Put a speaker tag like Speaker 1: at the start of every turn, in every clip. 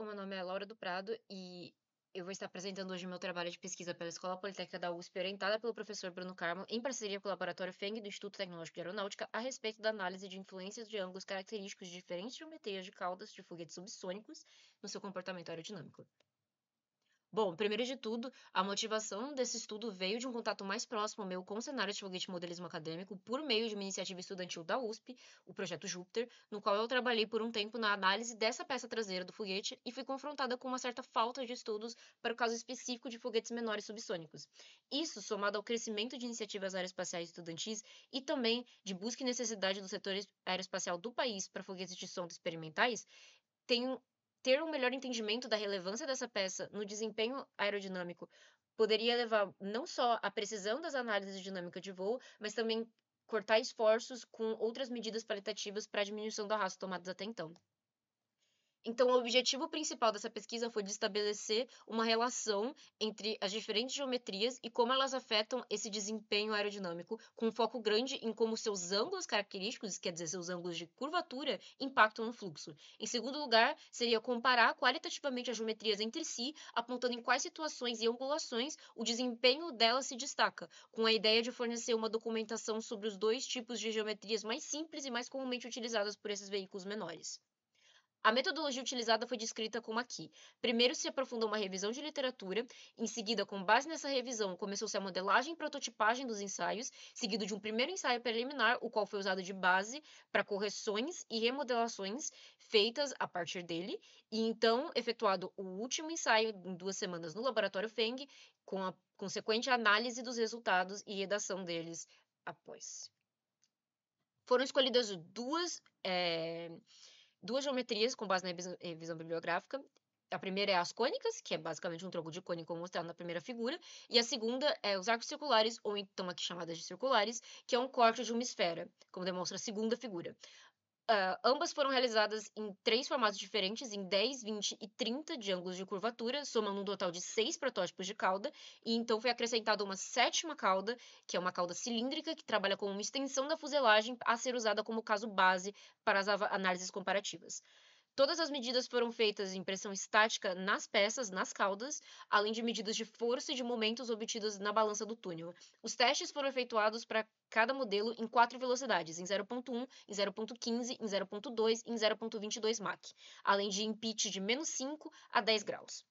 Speaker 1: o meu nome é Laura do Prado e eu vou estar apresentando hoje meu trabalho de pesquisa pela Escola Politécnica da USP, orientada pelo professor Bruno Carmo, em parceria com o Laboratório FENG do Instituto Tecnológico de Aeronáutica, a respeito da análise de influências de ângulos característicos de diferentes geometrias de caudas de foguetes subsônicos no seu comportamento aerodinâmico. Bom, primeiro de tudo, a motivação desse estudo veio de um contato mais próximo meu com o cenário de foguete modelismo acadêmico por meio de uma iniciativa estudantil da USP, o Projeto Júpiter, no qual eu trabalhei por um tempo na análise dessa peça traseira do foguete e fui confrontada com uma certa falta de estudos para o caso específico de foguetes menores subsônicos. Isso, somado ao crescimento de iniciativas aeroespaciais estudantis e também de busca e necessidade do setor aeroespacial do país para foguetes de sonda experimentais, tem ter um melhor entendimento da relevância dessa peça no desempenho aerodinâmico poderia levar não só à precisão das análises de dinâmica de voo, mas também cortar esforços com outras medidas qualitativas para a diminuição do arrasto tomadas até então. Então, o objetivo principal dessa pesquisa foi de estabelecer uma relação entre as diferentes geometrias e como elas afetam esse desempenho aerodinâmico, com um foco grande em como seus ângulos característicos, quer dizer, seus ângulos de curvatura, impactam no fluxo. Em segundo lugar, seria comparar qualitativamente as geometrias entre si, apontando em quais situações e angulações o desempenho delas se destaca, com a ideia de fornecer uma documentação sobre os dois tipos de geometrias mais simples e mais comumente utilizadas por esses veículos menores. A metodologia utilizada foi descrita como aqui. Primeiro se aprofundou uma revisão de literatura, em seguida, com base nessa revisão, começou-se a modelagem e prototipagem dos ensaios, seguido de um primeiro ensaio preliminar, o qual foi usado de base para correções e remodelações feitas a partir dele, e então efetuado o último ensaio em duas semanas no laboratório Feng, com a consequente análise dos resultados e redação deles após. Foram escolhidas duas. É duas geometrias com base na revisão bibliográfica. A primeira é as cônicas, que é basicamente um tronco de cônico mostrado na primeira figura, e a segunda é os arcos circulares, ou então aqui é chamadas de circulares, que é um corte de uma esfera, como demonstra a segunda figura. Uh, ambas foram realizadas em três formatos diferentes, em 10, 20 e 30 de ângulos de curvatura, somando um total de seis protótipos de cauda, e então foi acrescentada uma sétima cauda, que é uma cauda cilíndrica, que trabalha como uma extensão da fuselagem a ser usada como caso base para as análises comparativas. Todas as medidas foram feitas em pressão estática nas peças, nas caudas, além de medidas de força e de momentos obtidos na balança do túnel. Os testes foram efetuados para cada modelo em quatro velocidades, em 0.1, em 0.15, em 0.2 e em 0.22 Mach, além de em pitch de menos 5 a 10 graus.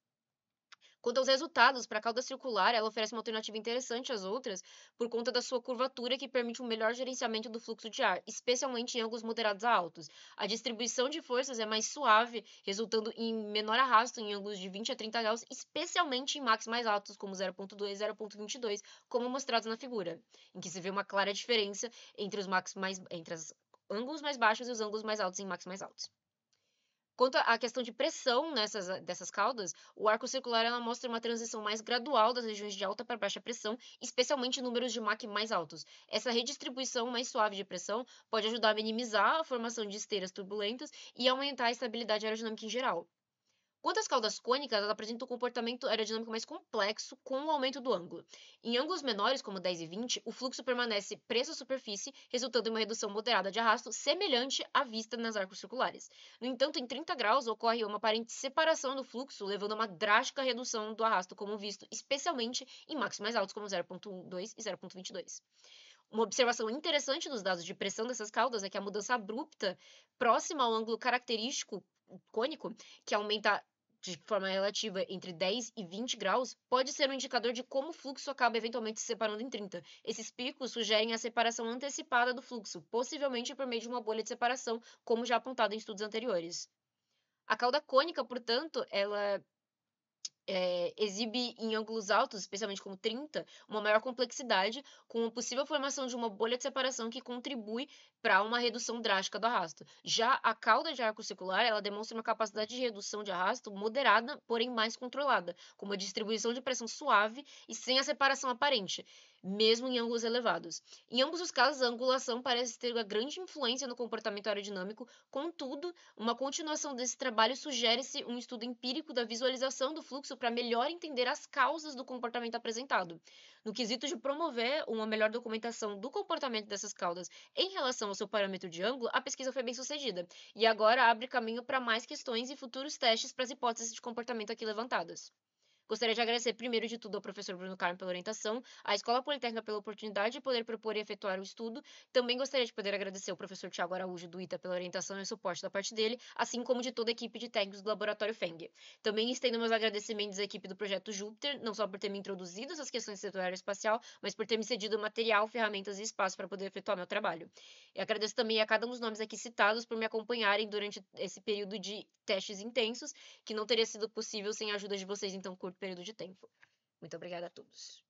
Speaker 1: Quanto aos resultados, para a cauda circular, ela oferece uma alternativa interessante às outras por conta da sua curvatura que permite um melhor gerenciamento do fluxo de ar, especialmente em ângulos moderados a altos. A distribuição de forças é mais suave, resultando em menor arrasto em ângulos de 20 a 30 graus, especialmente em max mais altos, como 0.2 e 0.22, como mostrados na figura, em que se vê uma clara diferença entre os max mais entre os ângulos mais baixos e os ângulos mais altos em max mais altos. Quanto à questão de pressão nessas, ah, dessas caudas, o arco circular ela mostra uma transição mais gradual das regiões de alta para baixa pressão, especialmente em números de Mach mais altos. Essa redistribuição mais suave de pressão pode ajudar a minimizar a formação de esteiras turbulentas e aumentar a estabilidade aerodinâmica em geral. Quanto às caudas cônicas, elas apresentam um comportamento aerodinâmico mais complexo com o aumento do ângulo. Em ângulos menores, como 10 e 20, o fluxo permanece preso à superfície, resultando em uma redução moderada de arrasto, semelhante à vista nas arcos circulares. No entanto, em 30 graus, ocorre uma aparente separação do fluxo, levando a uma drástica redução do arrasto, como visto, especialmente em máximos mais altos, como 0.2 e 0.22. Uma observação interessante nos dados de pressão dessas caudas é que a mudança abrupta próxima ao ângulo característico cônico, que aumenta de forma relativa entre 10 e 20 graus, pode ser um indicador de como o fluxo acaba eventualmente se separando em 30. Esses picos sugerem a separação antecipada do fluxo, possivelmente por meio de uma bolha de separação, como já apontado em estudos anteriores. A cauda cônica, portanto, ela é, exibe em ângulos altos, especialmente como 30, uma maior complexidade, com a possível formação de uma bolha de separação que contribui para uma redução drástica do arrasto. Já a cauda de arco circular, ela demonstra uma capacidade de redução de arrasto moderada, porém mais controlada, com uma distribuição de pressão suave e sem a separação aparente mesmo em ângulos elevados. Em ambos os casos, a angulação parece ter uma grande influência no comportamento aerodinâmico, contudo, uma continuação desse trabalho sugere-se um estudo empírico da visualização do fluxo para melhor entender as causas do comportamento apresentado. No quesito de promover uma melhor documentação do comportamento dessas caudas em relação ao seu parâmetro de ângulo, a pesquisa foi bem sucedida e agora abre caminho para mais questões e futuros testes para as hipóteses de comportamento aqui levantadas. Gostaria de agradecer primeiro de tudo ao professor Bruno Carmo pela orientação, à Escola Politécnica pela oportunidade de poder propor e efetuar o estudo. Também gostaria de poder agradecer ao professor Tiago Araújo do ITA pela orientação e suporte da parte dele, assim como de toda a equipe de técnicos do Laboratório FENG. Também estendo meus agradecimentos à equipe do projeto Júpiter, não só por ter me introduzido essas questões do setor aeroespacial, mas por ter me cedido material, ferramentas e espaço para poder efetuar meu trabalho. E agradeço também a cada um dos nomes aqui citados por me acompanharem durante esse período de testes intensos, que não teria sido possível sem a ajuda de vocês então. curto período de tempo. Muito obrigada a todos.